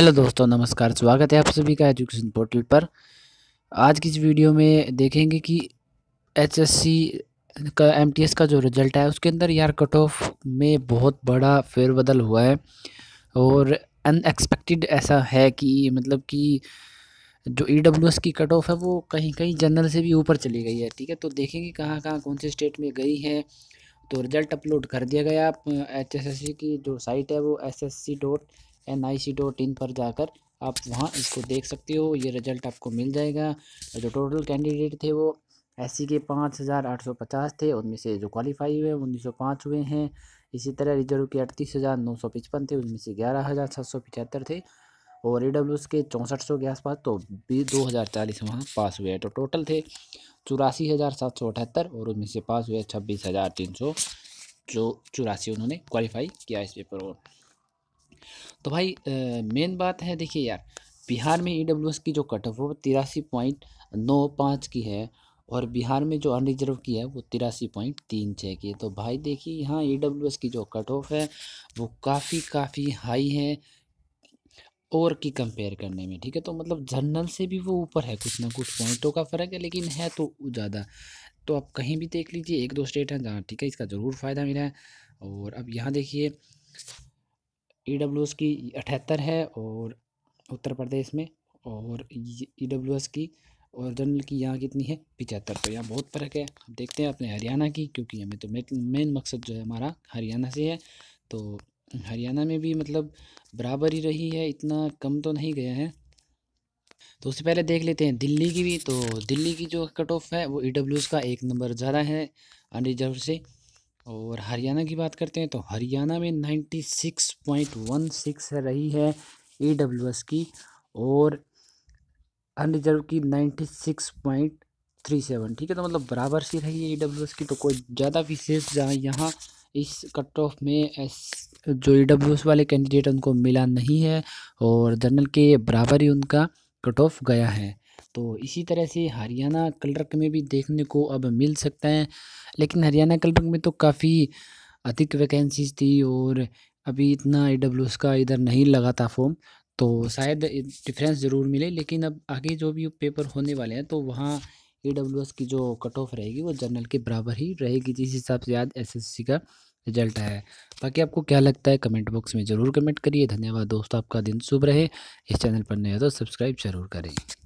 hello दोस्तों नमस्कार स्वागत है आप सभी का एजुकेशन पोर्टल पर आज की इस वीडियो में देखेंगे कि एचएससी का एमटीएस का जो रिज़ल्ट है उसके अंदर यार कट ऑफ में बहुत बड़ा फेरबदल हुआ है और अनएक्सपेक्टेड ऐसा है कि मतलब कि जो ई e की कट ऑफ है वो कहीं कहीं जनरल से भी ऊपर चली गई है ठीक है तो देखेंगे कहाँ कहाँ कौन से स्टेट में गई है तो रिज़ल्ट अपलोड कर दिया गया एच की जो साइट है वो S S C dot N I C dot in पर जाकर आप वहाँ इसको देख सकते हो ये रिजल्ट आपको मिल जाएगा जो टोटल कैंडिडेट थे वो एस के पाँच हज़ार आठ सौ पचास थे उनमें से जो क्वालिफाई हुए उन्नीस सौ पाँच हुए हैं इसी तरह रिजर्व के अड़तीस हज़ार नौ सौ पचपन थे उनमें से ग्यारह हज़ार सात सौ पचहत्तर थे और ई डब्ल्यू के चौंसठ सौ के आसपास तो भी दो हज़ार चालीस वहाँ पास हुए तो टोटल थे चौरासी हज़ार सात सौ अठहत्तर और उनमें से पास हुए छब्बीस हज़ार तीन सौ जो चौरासी उन्होंने क्वालिफाई किया इस पेपर और तो भाई मेन बात है देखिए यार बिहार में ई e की जो कट ऑफ वो तिरासी पॉइंट नौ पाँच की है और बिहार में जो अनरिजर्व की है वो तिरासी पॉइंट तीन छः की है तो भाई देखिए यहाँ ई e की जो कट ऑफ है वो काफ़ी काफ़ी हाई है और की कंपेयर करने में ठीक है तो मतलब जनरल से भी वो ऊपर है कुछ ना कुछ पॉइंटों का फ़र्क है लेकिन है तो ज़्यादा तो आप कहीं भी देख लीजिए एक दो स्टेट हैं जहाँ ठीक है इसका ज़रूर फ़ायदा मिला है और अब यहाँ देखिए ई डब्ल्यू एस की अठहत्तर है और उत्तर प्रदेश में और ई डब्ल्यू एस की और जनरल की यहाँ कितनी है पिचहत्तर तो यहाँ बहुत फ़र्क है अब देखते हैं अपने हरियाणा की क्योंकि हमें तो मेन मकसद जो है हमारा हरियाणा से है तो हरियाणा में भी मतलब बराबर ही रही है इतना कम तो नहीं गया है तो उससे पहले देख लेते हैं दिल्ली की भी तो दिल्ली की जो कट ऑफ है वो ई e का एक नंबर ज़्यादा है अनरिजर्व से और हरियाणा की बात करते हैं तो हरियाणा में ninety six point one six रही है ई डब्ल्यू एस की और अनरिजर्व की ninety six point three seven ठीक है तो मतलब बराबर सी रही है ई डब्ल्यू एस की तो कोई ज़्यादा विशेष जहाँ यहाँ इस कट ऑफ में एस जो ई डब्ल्यू एस वाले कैंडिडेट उनको मिला नहीं है और जनरल के बराबर ही उनका कट ऑफ गया है तो इसी तरह से हरियाणा कलरक में भी देखने को अब मिल सकता है लेकिन हरियाणा कलरक में तो काफ़ी अधिक वैकेंसीज थी और अभी इतना ई डब्ल्यू का इधर नहीं लगा था फॉर्म तो शायद डिफरेंस ज़रूर मिले लेकिन अब आगे जो भी पेपर होने वाले हैं तो वहाँ ई डब्ल्यू एस की जो कट ऑफ रहेगी वो जनरल के बराबर ही रहेगी जिस हिसाब से आज एस एस सी का रिजल्ट आया है बाकी आपको क्या लगता है कमेंट बॉक्स में ज़रूर कमेंट करिए धन्यवाद दोस्तों आपका दिन शुभ रहे इस चैनल पर नए हो तो सब्सक्राइब जरूर करें